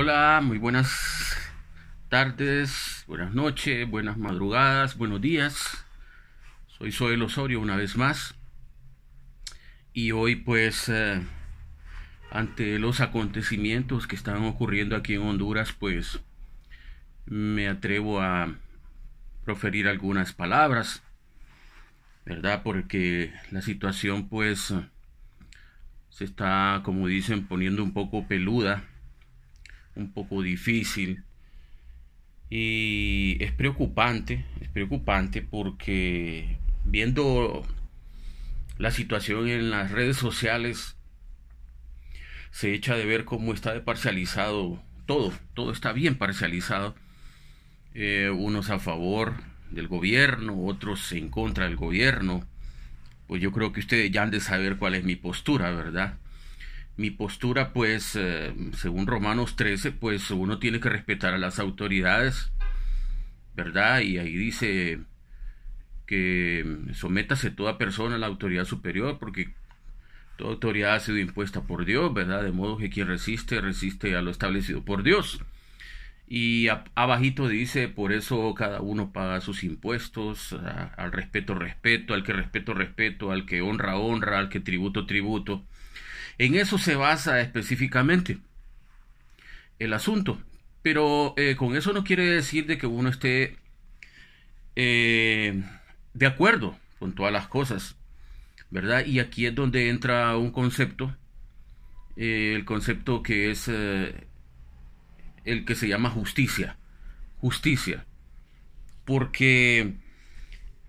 Hola, muy buenas tardes, buenas noches, buenas madrugadas, buenos días. Soy Soel Osorio una vez más. Y hoy pues eh, ante los acontecimientos que están ocurriendo aquí en Honduras pues me atrevo a proferir algunas palabras, ¿verdad? Porque la situación pues se está, como dicen, poniendo un poco peluda un poco difícil. Y es preocupante, es preocupante porque viendo la situación en las redes sociales, se echa de ver cómo está de parcializado todo, todo está bien parcializado. Eh, unos a favor del gobierno, otros en contra del gobierno. Pues yo creo que ustedes ya han de saber cuál es mi postura, ¿verdad? mi postura, pues, eh, según Romanos 13, pues uno tiene que respetar a las autoridades, ¿verdad? Y ahí dice que sométase toda persona a la autoridad superior, porque toda autoridad ha sido impuesta por Dios, ¿verdad? De modo que quien resiste, resiste a lo establecido por Dios. Y abajito dice, por eso cada uno paga sus impuestos, al respeto, respeto, al que respeto, respeto, al que honra, honra, al que tributo, tributo en eso se basa específicamente el asunto. Pero eh, con eso no quiere decir de que uno esté eh, de acuerdo con todas las cosas, ¿verdad? Y aquí es donde entra un concepto, eh, el concepto que es el que se llama justicia. Justicia. Porque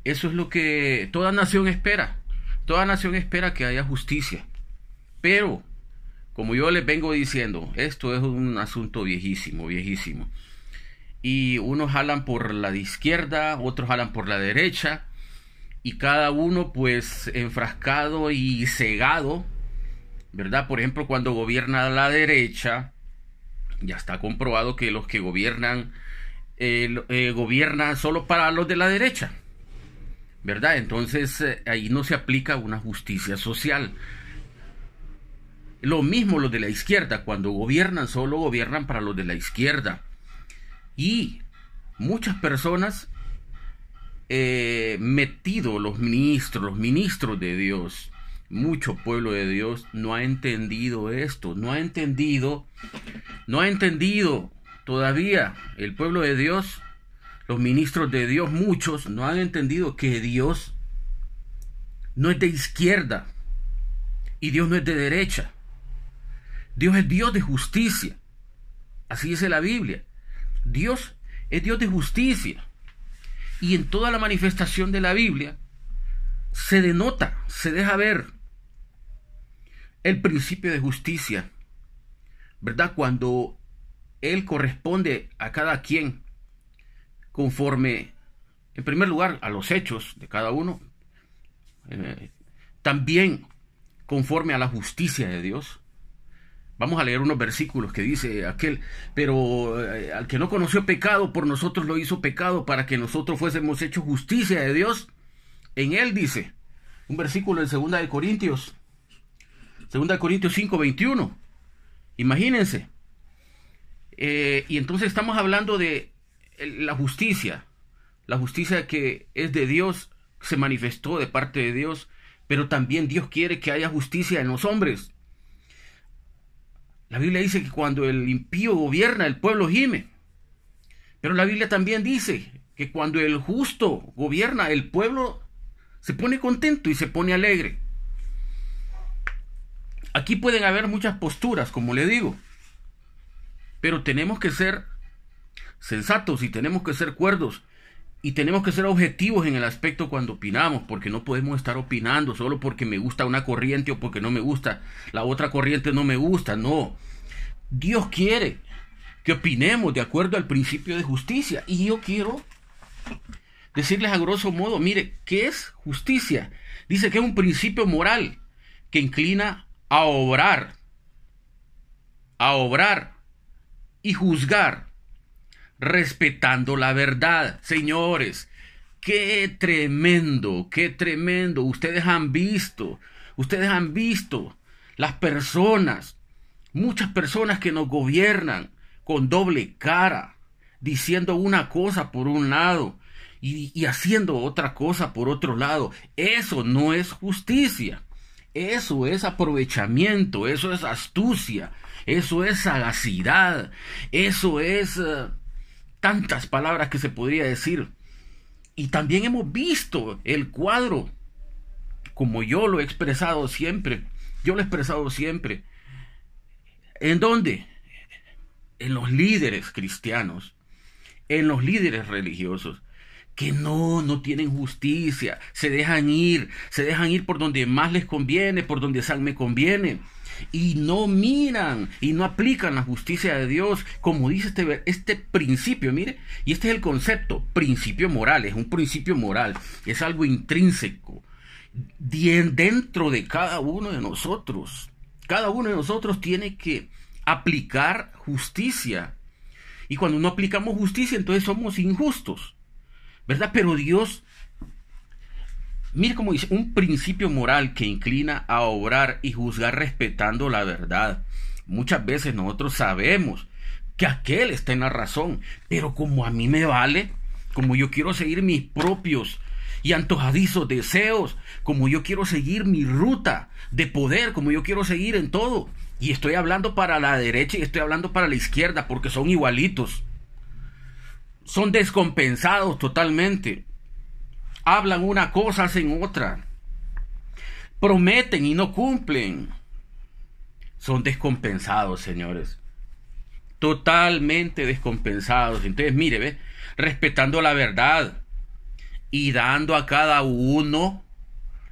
eso es lo que toda nación espera. Toda nación espera que haya justicia. Pero, como yo les vengo diciendo, esto es un asunto viejísimo, viejísimo. Y unos jalan por la izquierda, otros jalan por la derecha, y cada uno pues enfrascado y cegado, ¿verdad? Por ejemplo, cuando gobierna la derecha, ya está comprobado que los que gobiernan eh, gobiernan solo para los de la derecha, ¿verdad? Entonces eh, ahí no se aplica una justicia social. Lo mismo los de la izquierda, cuando gobiernan solo gobiernan para los de la izquierda. Y muchas personas eh, metido, los ministros, los ministros de Dios, mucho pueblo de Dios no ha entendido esto, no ha entendido, no ha entendido todavía el pueblo de Dios, los ministros de Dios, muchos no han entendido que Dios no es de izquierda y Dios no es de derecha. Dios es Dios de justicia. Así dice la Biblia. Dios es Dios de justicia. Y en toda la manifestación de la Biblia se denota, se deja ver el principio de justicia. ¿Verdad? Cuando Él corresponde a cada quien conforme, en primer lugar, a los hechos de cada uno. Eh, también conforme a la justicia de Dios Vamos a leer unos versículos que dice aquel, pero eh, al que no conoció pecado, por nosotros lo hizo pecado para que nosotros fuésemos hechos justicia de Dios. En él dice, un versículo en segunda de Corintios, segunda de Corintios 5, 21. Imagínense. Eh, y entonces estamos hablando de eh, la justicia, la justicia que es de Dios, se manifestó de parte de Dios, pero también Dios quiere que haya justicia en los hombres. La Biblia dice que cuando el impío gobierna, el pueblo gime. Pero la Biblia también dice que cuando el justo gobierna, el pueblo se pone contento y se pone alegre. Aquí pueden haber muchas posturas, como le digo. Pero tenemos que ser sensatos y tenemos que ser cuerdos y tenemos que ser objetivos en el aspecto cuando opinamos, porque no podemos estar opinando solo porque me gusta una corriente o porque no me gusta, la otra corriente no me gusta, no. Dios quiere que opinemos de acuerdo al principio de justicia. Y yo quiero decirles a grosso modo, mire, ¿qué es justicia? Dice que es un principio moral que inclina a obrar, a obrar y juzgar respetando la verdad. Señores, qué tremendo, qué tremendo. Ustedes han visto, ustedes han visto las personas, muchas personas que nos gobiernan con doble cara, diciendo una cosa por un lado y, haciendo otra cosa por otro lado. Eso no es justicia. Eso es aprovechamiento, eso es astucia, eso es sagacidad, eso es... Eh, tantas palabras que se podría decir. Y también hemos visto el cuadro, como yo lo he expresado siempre, yo lo he expresado siempre. ¿En dónde? En los líderes cristianos, en los líderes religiosos que no, no tienen justicia, se dejan ir, se dejan ir por donde más les conviene, por donde sal me conviene. Y no miran y no aplican la justicia de Dios, como dice este, este principio, mire, y este es el concepto, principio moral, es un principio moral, es algo intrínseco dentro de cada uno de nosotros. Cada uno de nosotros tiene que aplicar justicia. Y cuando no aplicamos justicia, entonces somos injustos. ¿verdad? Pero Dios, mire cómo dice, un principio moral que inclina a obrar y juzgar respetando la verdad. Muchas veces nosotros sabemos que aquel está en la razón, pero como a mí me vale, como yo quiero seguir mis propios y antojadizos deseos, como yo quiero seguir mi ruta de poder, como yo quiero seguir en todo. Y estoy hablando para la derecha y estoy hablando para la izquierda, porque son igualitos son descompensados totalmente. Hablan una cosa, hacen otra. Prometen y no cumplen. Son descompensados, señores. Totalmente descompensados. Entonces, mire, ve, respetando la verdad y dando a cada uno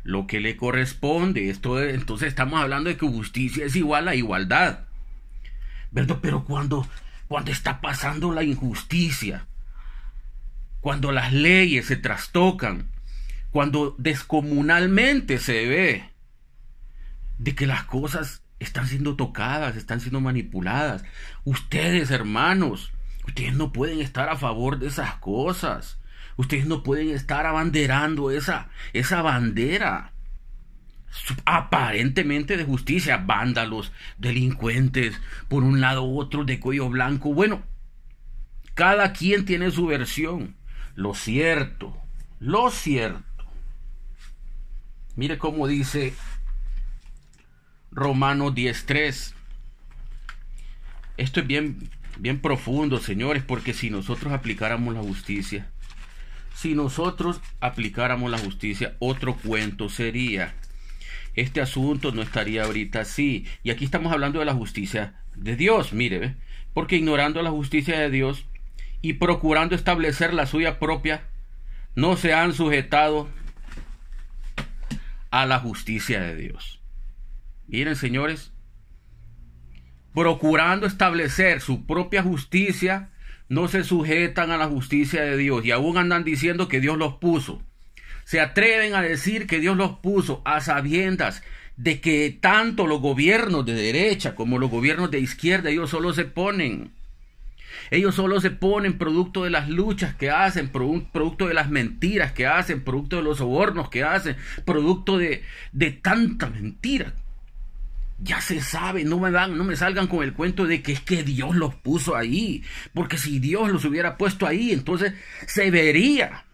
lo que le corresponde. Esto, entonces estamos hablando de que justicia es igual a igualdad. ¿Verdad? Pero cuando, cuando está pasando la injusticia, cuando las leyes se trastocan, cuando descomunalmente se ve de que las cosas están siendo tocadas, están siendo manipuladas. Ustedes, hermanos, ustedes no pueden estar a favor de esas cosas. Ustedes no pueden estar abanderando esa, esa bandera aparentemente de justicia, vándalos, delincuentes, por un lado u otro de cuello blanco. Bueno, cada quien tiene su versión. Lo cierto, lo cierto. Mire cómo dice Romanos 10.3. Esto es bien, bien profundo, señores, porque si nosotros aplicáramos la justicia, si nosotros aplicáramos la justicia, otro cuento sería. Este asunto no estaría ahorita así. Y aquí estamos hablando de la justicia de Dios, mire, porque ignorando la justicia de Dios, y procurando establecer la suya propia, no se han sujetado a la justicia de Dios. Miren, señores, procurando establecer su propia justicia, no se sujetan a la justicia de Dios y aún andan diciendo que Dios los puso. Se atreven a decir que Dios los puso a sabiendas de que tanto los gobiernos de derecha como los gobiernos de izquierda, ellos solo se ponen ellos solo se ponen producto de las luchas que hacen, producto de las mentiras que hacen, producto de los sobornos que hacen, producto de, de tanta mentira. Ya se sabe, no me dan no me salgan con el cuento de que es que Dios los puso ahí, porque si Dios los hubiera puesto ahí, entonces se vería.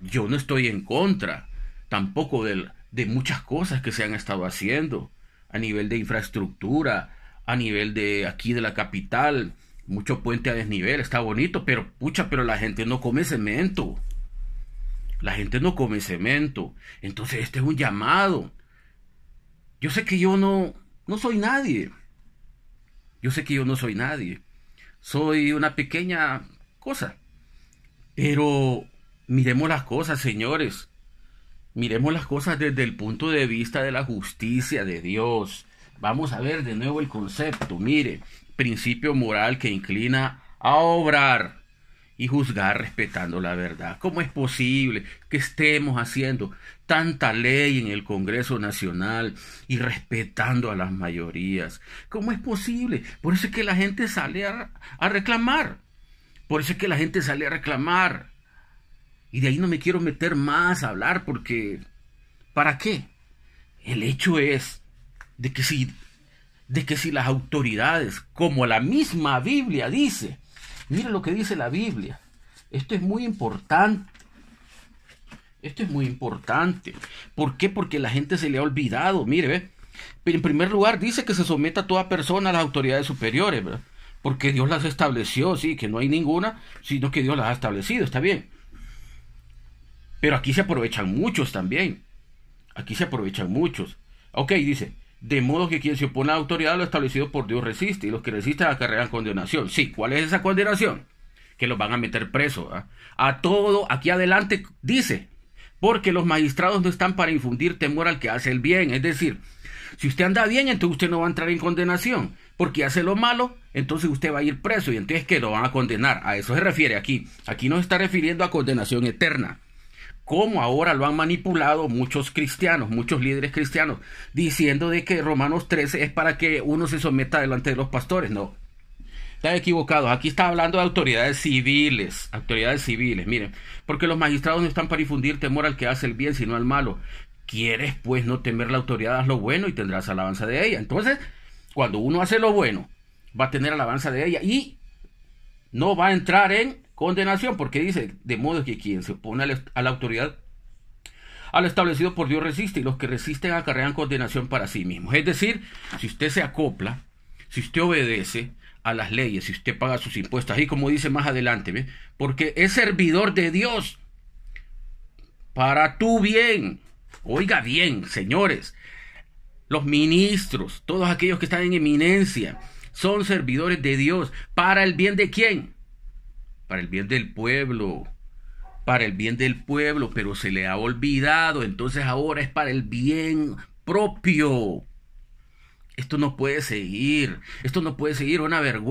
Yo no estoy en contra tampoco del de muchas cosas que se han estado haciendo a nivel de infraestructura, a nivel de aquí de la capital, mucho puente a desnivel, está bonito, pero pucha, pero la gente no come cemento. La gente no come cemento. Entonces este es un llamado. Yo sé que yo no, no soy nadie. Yo sé que yo no soy nadie. Soy una pequeña cosa. Pero miremos las cosas, señores. Miremos las cosas desde el punto de vista de la justicia de Dios, Vamos a ver de nuevo el concepto. Mire, principio moral que inclina a obrar y juzgar respetando la verdad. ¿Cómo es posible que estemos haciendo tanta ley en el Congreso Nacional y respetando a las mayorías? ¿Cómo es posible? Por eso es que la gente sale a, reclamar. Por eso es que la gente sale a reclamar. Y de ahí no me quiero meter más a hablar porque... ¿Para qué? El hecho es de que si, de que las autoridades, como la misma Biblia dice, mire lo que dice la Biblia, esto es muy importante. Esto es muy importante. ¿Por qué? Porque la gente se le ha olvidado. Mire, ve. En primer lugar, dice que se someta a toda persona a las autoridades superiores, Porque Dios las estableció, sí, que no hay ninguna, sino que Dios las ha establecido, está bien. Pero aquí se aprovechan muchos también. Aquí se aprovechan muchos. Ok, dice, de modo que quien se opone a la autoridad lo establecido por Dios resiste, y los que resisten acarrean condenación. Sí, ¿cuál es esa condenación? Que los van a meter preso. ¿ah? A todo, aquí adelante dice, porque los magistrados no están para infundir temor al que hace el bien. Es decir, si usted anda bien, entonces usted no va a entrar en condenación, porque hace lo malo, entonces usted va a ir preso, y entonces que lo van a condenar. A eso se refiere aquí. Aquí se está refiriendo a condenación eterna como ahora lo han manipulado muchos cristianos, muchos líderes cristianos, diciendo de que Romanos 13 es para que uno se someta delante de los pastores. No, está equivocado. Aquí está hablando de autoridades civiles, autoridades civiles, miren, porque los magistrados no están para infundir temor al que hace el bien, sino al malo. Quieres pues no temer la autoridad, haz lo bueno y tendrás alabanza de ella. Entonces, cuando uno hace lo bueno, va a tener alabanza de ella y no va a entrar en Condenación, porque dice, de modo que quien se opone a la, autoridad, al establecido por Dios resiste, y los que resisten acarrean condenación para sí mismos. Es decir, si usted se acopla, si usted obedece a las leyes, si usted paga sus impuestos, y como dice más adelante, porque es servidor de Dios para tu bien. Oiga bien, señores, los ministros, todos aquellos que están en eminencia, son servidores de Dios. ¿Para el bien de quién? para el bien del pueblo, para el bien del pueblo, pero se le ha olvidado, entonces ahora es para el bien propio. Esto no puede seguir, esto no puede seguir, una vergüenza.